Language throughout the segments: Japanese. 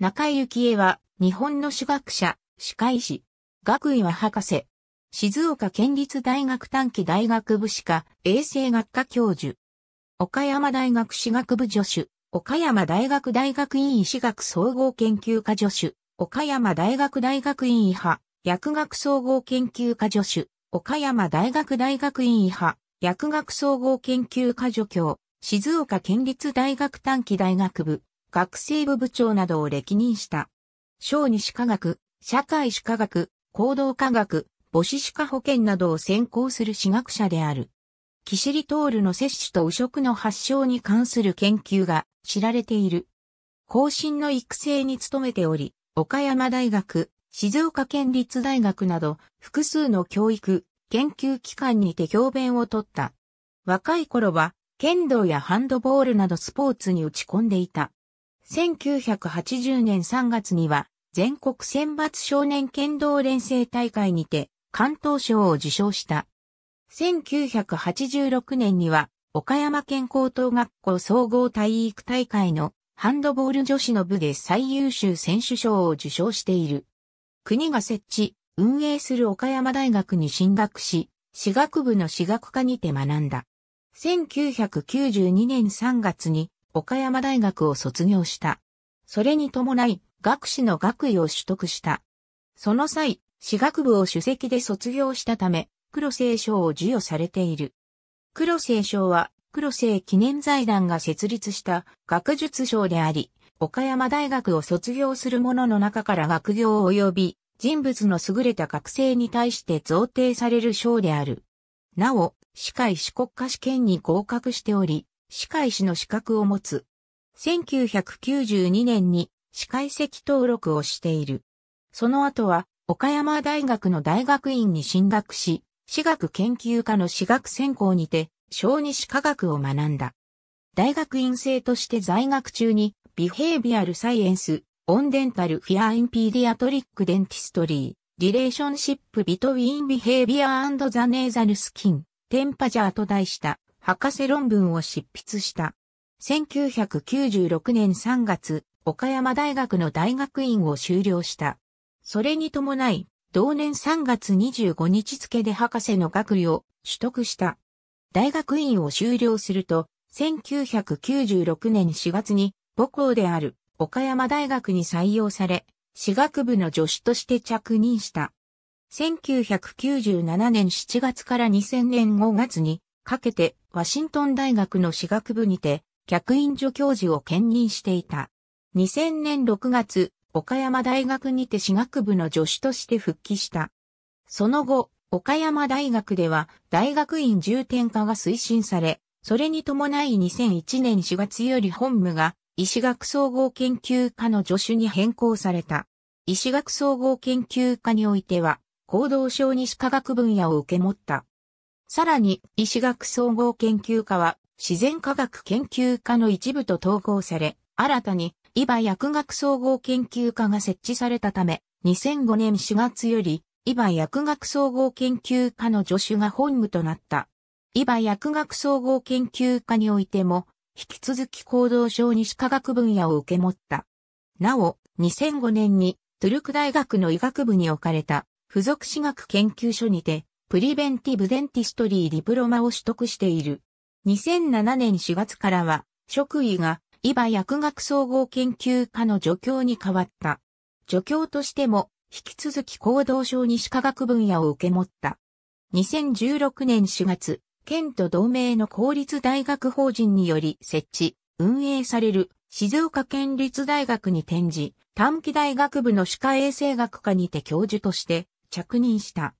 中井幸恵は、日本の主学者、歯科医師、学位は博士、静岡県立大学短期大学部士科衛生学科教授、岡山大学史学部助手、岡山大学大学院医師学総合研究科助手、岡山大学大学院医派、薬学総合研究科助手、岡山大学大学院医派、薬学総合研究科助教、静岡県立大学短期大学部、学生部部長などを歴任した。小児歯科学、社会歯科学、行動科学、母子歯科保険などを専攻する私学者である。キシリトールの摂取と汚職の発症に関する研究が知られている。後進の育成に努めており、岡山大学、静岡県立大学など複数の教育、研究機関にて教鞭を取った。若い頃は剣道やハンドボールなどスポーツに打ち込んでいた。1980年3月には、全国選抜少年剣道連成大会にて、関東賞を受賞した。1986年には、岡山県高等学校総合体育大会のハンドボール女子の部で最優秀選手賞を受賞している。国が設置、運営する岡山大学に進学し、私学部の私学科にて学んだ。1992年3月に岡山大学を卒業した。それに伴い、学士の学位を取得した。その際、私学部を主席で卒業したため、黒星賞を授与されている。黒星賞は、黒星記念財団が設立した学術賞であり、岡山大学を卒業する者の中から学業及び人物の優れた学生に対して贈呈される賞である。なお、司会四国家試験に合格しており、歯科医師の資格を持つ。1992年に歯科遺登録をしている。その後は、岡山大学の大学院に進学し、私学研究科の私学専攻にて、小児歯科学を学んだ。大学院生として在学中に、ビヘイビアルサイエンス、オンデンタルフィアインピディアトリックデンティストリー、リレーションシップビトウィンビヘイビアザネーザルスキン、テンパジャーと題した博士論文を執筆した。1996年3月、岡山大学の大学院を修了した。それに伴い、同年3月25日付で博士の学位を取得した。大学院を修了すると、1996年4月に母校である岡山大学に採用され、私学部の助手として着任した。1997年7月から2000年5月にかけてワシントン大学の私学部にて、客員助教授を兼任していた。2000年6月、岡山大学にて私学部の助手として復帰した。その後、岡山大学では大学院重点化が推進され、それに伴い2001年4月より本部が医師学総合研究科の助手に変更された。医師学総合研究科においては、行動症に歯科学分野を受け持った。さらに、医師学総合研究科は、自然科学研究科の一部と統合され、新たに、伊波薬学総合研究科が設置されたため、2005年4月より、伊波薬学総合研究科の助手が本部となった。伊波薬学総合研究科においても、引き続き行動症西科学分野を受け持った。なお、2005年に、トゥルク大学の医学部に置かれた、付属私学研究所にて、プリベンティブデンティストリーディプロマを取得している。2007年4月からは、職位が、今、薬学総合研究科の助教に変わった。助教としても、引き続き行動症に歯科学分野を受け持った。2016年4月、県と同盟の公立大学法人により設置、運営される静岡県立大学に転じ、短期大学部の歯科衛生学科にて教授として着任した。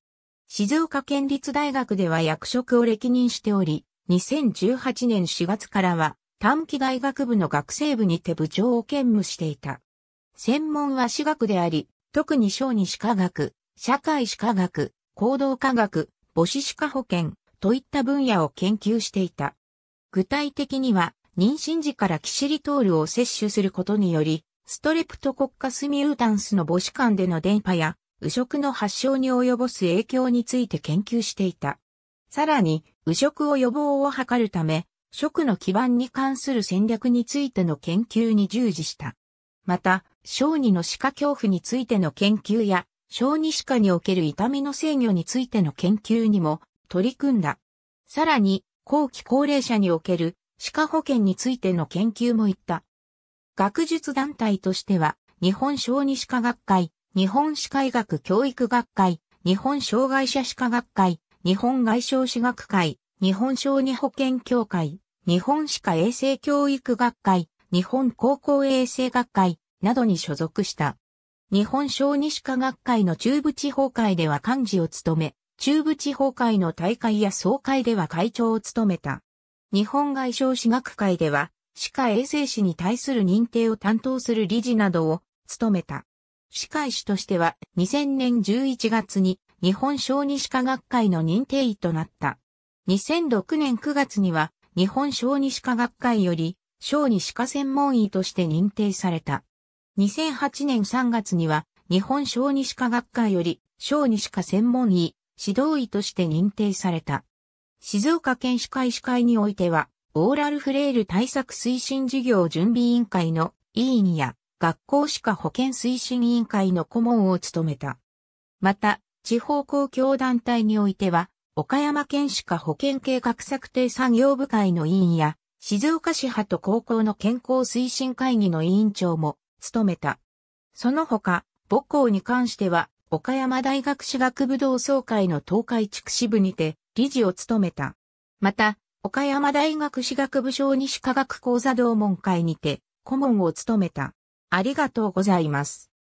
静岡県立大学では役職を歴任しており、2018年4月からは短期大学部の学生部にて部長を兼務していた。専門は私学であり、特に小児歯科学、社会歯科学、行動科学、母子歯科保険といった分野を研究していた。具体的には、妊娠時からキシリトールを摂取することにより、ストレプトコッカスミュータンスの母子間での電波や右食の発症に及ぼす影響について研究していた。さらに、右食を予防を図るため、食の基盤に関する戦略についての研究に従事した。また、小児の歯科恐怖についての研究や、小児歯科における痛みの制御についての研究にも取り組んだ。さらに、後期高齢者における歯科保険についての研究も行った。学術団体としては、日本小児歯科学会、日本歯科医学教育学会、日本障害者歯科学会、日本外傷歯学会、日本小児保健協会、日本歯科衛生教育学会、日本高校衛生学会などに所属した。日本小児歯科学会の中部地方会では幹事を務め、中部地方会の大会や総会では会長を務めた。日本外傷歯学会では、歯科衛生士に対する認定を担当する理事などを務めた。歯科医師としては2000年11月に日本小児歯科学会の認定医となった。2006年9月には日本小児歯科学会より小児歯科専門医として認定された。2008年3月には日本小児歯科学会より小児歯科専門医、指導医として認定された。静岡県歯科医師会においては、オーラルフレイル対策推進事業準備委員会の委員や、学校歯科保健推進委員会の顧問を務めた。また、地方公共団体においては、岡山県歯科保健計画策定産業部会の委員や、静岡市派と高校の健康推進会議の委員長も務めた。その他、母校に関しては、岡山大学歯学部同窓会の東海地区支部にて理事を務めた。また、岡山大学歯学部小児歯科学講座同門会にて顧問を務めた。ありがとうございます。